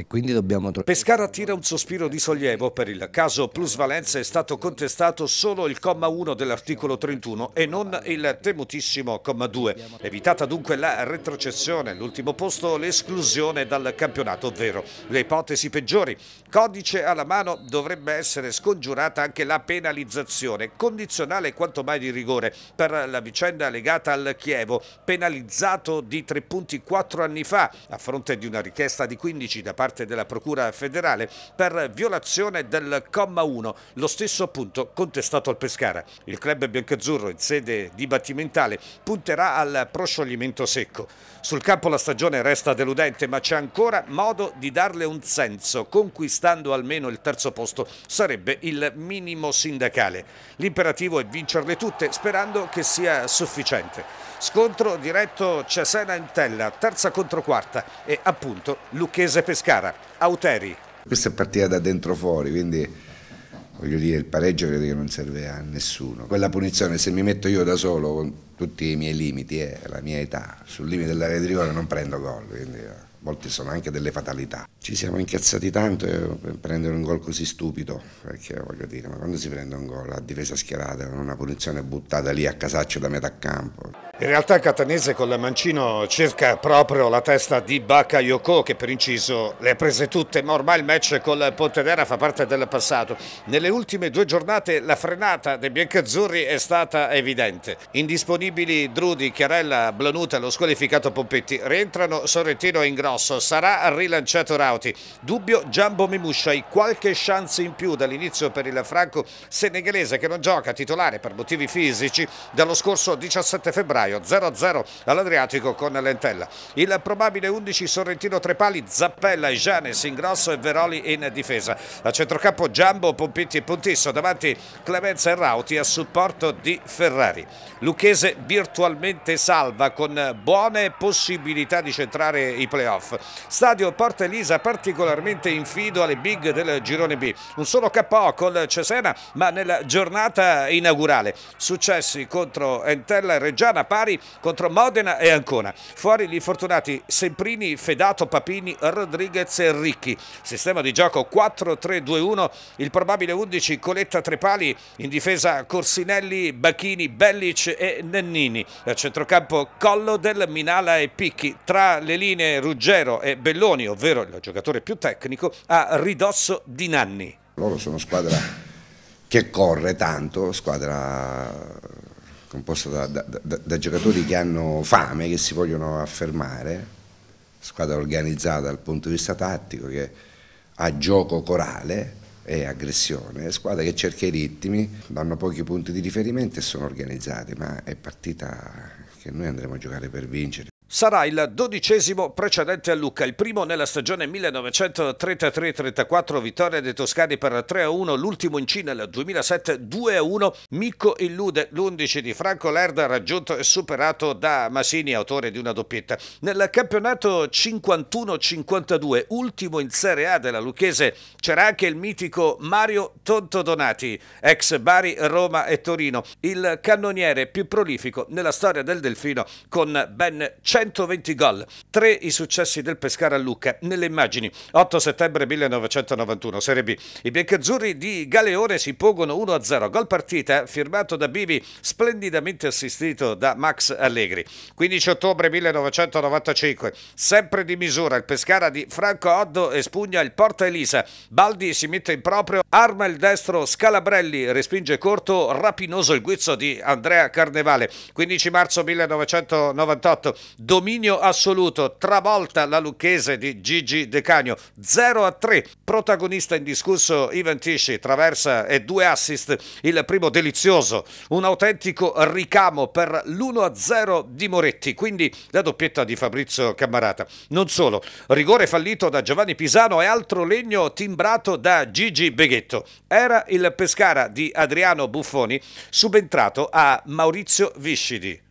e quindi dobbiamo trovare... Pescara tira un sospiro di sollievo. Per il caso plusvalenza è stato contestato solo il comma 1 dell'articolo 31 e non il temutissimo comma 2. Evitata dunque la retrocessione, l'ultimo posto l'esclusione dal campionato, ovvero le ipotesi peggiori. Codice alla mano dovrebbe essere scongiurata anche la penalizzazione, condizionale quanto mai di rigore, per la vicenda legata al Chievo, penalizzato di tre punti quattro anni fa a fronte di una richiesta di 15 da parte parte della Procura federale per violazione del comma 1, lo stesso appunto contestato al Pescara. Il club biancazzurro in sede dibattimentale punterà al proscioglimento secco. Sul campo la stagione resta deludente ma c'è ancora modo di darle un senso, conquistando almeno il terzo posto sarebbe il minimo sindacale. L'imperativo è vincerle tutte sperando che sia sufficiente. Scontro diretto Cesena-Intella, terza contro quarta e appunto Lucchese-Pescara. Pescara. Auteri. Questa è partita da dentro fuori, quindi voglio dire il pareggio credo che non serve a nessuno. Quella punizione se mi metto io da solo tutti i miei limiti e eh, la mia età. Sul limite dell'area di rigore non prendo gol, quindi eh, a volte sono anche delle fatalità. Ci siamo incazzati tanto eh, per prendere un gol così stupido, perché voglio dire, ma quando si prende un gol a difesa schierata, con una punizione buttata lì a casaccio da metà campo. In realtà Catanese con la Mancino cerca proprio la testa di Bakayoko che per inciso le ha prese tutte, ma ormai il match col Pontedera fa parte del passato. Nelle ultime due giornate la frenata dei biancazzurri è stata evidente. Indisponibile insostenibili Drudi, Chiarella, Blanuta, lo squalificato Pompetti, rientrano Sorrentino in grosso, sarà rilanciato Rauti, dubbio Giambo Mimusciai, qualche chance in più dall'inizio per il franco senegalese che non gioca titolare per motivi fisici dallo scorso 17 febbraio 0-0 all'Adriatico con Lentella. Il probabile 11 Sorrentino Trepali, Zappella, e Janes, grosso e Veroli in difesa. A centrocampo Giambo, Pompetti e Pontisso, davanti Clemenza e Rauti a supporto di Ferrari. Lucchese virtualmente salva con buone possibilità di centrare i playoff. Stadio Porta Elisa particolarmente infido alle big del girone B, un solo KO col Cesena ma nella giornata inaugurale, successi contro Entella e Reggiana pari contro Modena e Ancona, fuori gli infortunati Semprini, Fedato, Papini, Rodriguez e Ricchi, sistema di gioco 4-3-2-1, il probabile 11 Coletta Trepali in difesa Corsinelli, Bacchini, Bellic e Nelson Giovannini, a eh, centrocampo Collo del Minala e Picchi, tra le linee Ruggero e Belloni, ovvero il giocatore più tecnico, a ridosso di Nanni. Loro sono squadra che corre tanto, squadra composta da, da, da, da, giocatori che hanno fame, che si vogliono affermare, squadra organizzata dal punto di vista tattico, che ha gioco corale, e aggressione, squadra che cerca i ritmi, danno pochi punti di riferimento e sono organizzate, ma è partita che noi andremo a giocare per vincere. Sarà il dodicesimo precedente a Lucca, il primo nella stagione 1933-34 vittoria dei toscani per 3-1, l'ultimo in Cina nel 2007 2-1, Micco illude l'11 di Franco Lerda raggiunto e superato da Masini, autore di una doppietta. Nel campionato 51-52, ultimo in Serie A della Lucchese, c'era anche il mitico Mario Tontodonati, ex Bari, Roma e Torino, il cannoniere più prolifico nella storia del Delfino con ben 100 120 gol, Tre i successi del Pescara a Lucca. Nelle immagini, 8 settembre 1991, Serie B. I biancazzurri di Galeone si pongono 1-0, gol partita firmato da Bivi, splendidamente assistito da Max Allegri. 15 ottobre 1995, sempre di misura, il Pescara di Franco Oddo espugna il Porta Elisa. Baldi si mette in proprio, arma il destro Scalabrelli, respinge corto, rapinoso il guizzo di Andrea Carnevale. 15 marzo 1998, dominio assoluto, travolta la lucchese di Gigi De Cagno, 0 a 3, protagonista indiscusso Ivan Tisci, traversa e due assist, il primo delizioso, un autentico ricamo per l'1 a 0 di Moretti, quindi la doppietta di Fabrizio Cammarata. Non solo, rigore fallito da Giovanni Pisano e altro legno timbrato da Gigi Beghetto. Era il Pescara di Adriano Buffoni subentrato a Maurizio Viscidi.